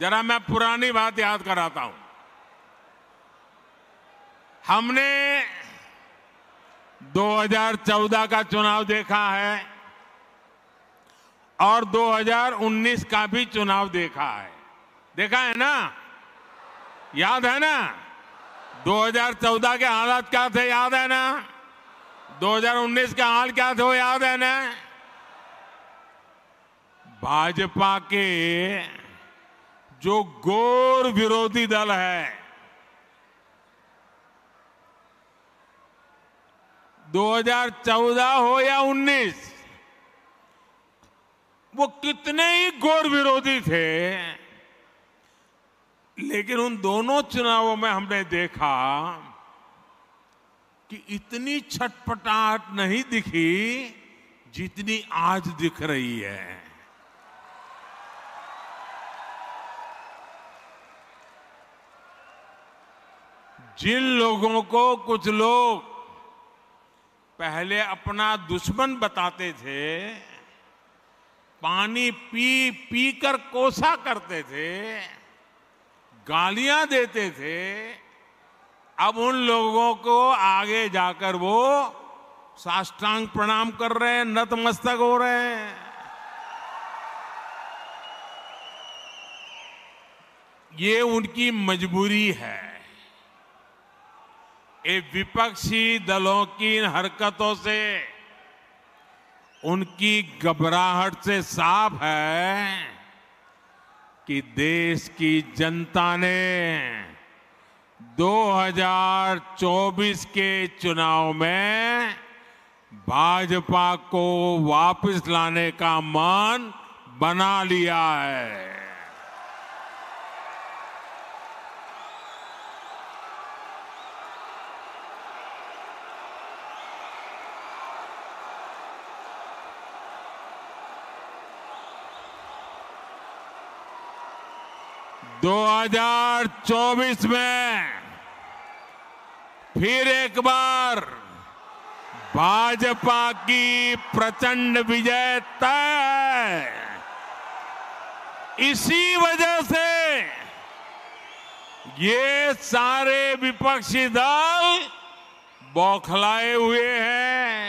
जरा मैं पुरानी बात याद कराता हूं हमने 2014 का चुनाव देखा है और 2019 का भी चुनाव देखा है देखा है ना याद है ना 2014 के हालात क्या थे याद है ना 2019 के हाल क्या थे वो याद है ना भाजपा के जो गोर विरोधी दल है 2014 हो या 19 वो कितने ही गोर विरोधी थे लेकिन उन दोनों चुनावों में हमने देखा कि इतनी छटपटाहट नहीं दिखी जितनी आज दिख रही है जिन लोगों को कुछ लोग पहले अपना दुश्मन बताते थे पानी पी पी कर कोसा करते थे गालियां देते थे अब उन लोगों को आगे जाकर वो साष्टांग प्रणाम कर रहे हैं नतमस्तक हो रहे हैं ये उनकी मजबूरी है ये विपक्षी दलों की इन हरकतों से उनकी घबराहट से साफ है कि देश की जनता ने 2024 के चुनाव में भाजपा को वापस लाने का मान बना लिया है 2024 में फिर एक बार भाजपा की प्रचंड विजय तय है इसी वजह से ये सारे विपक्षी दल बौखलाए हुए हैं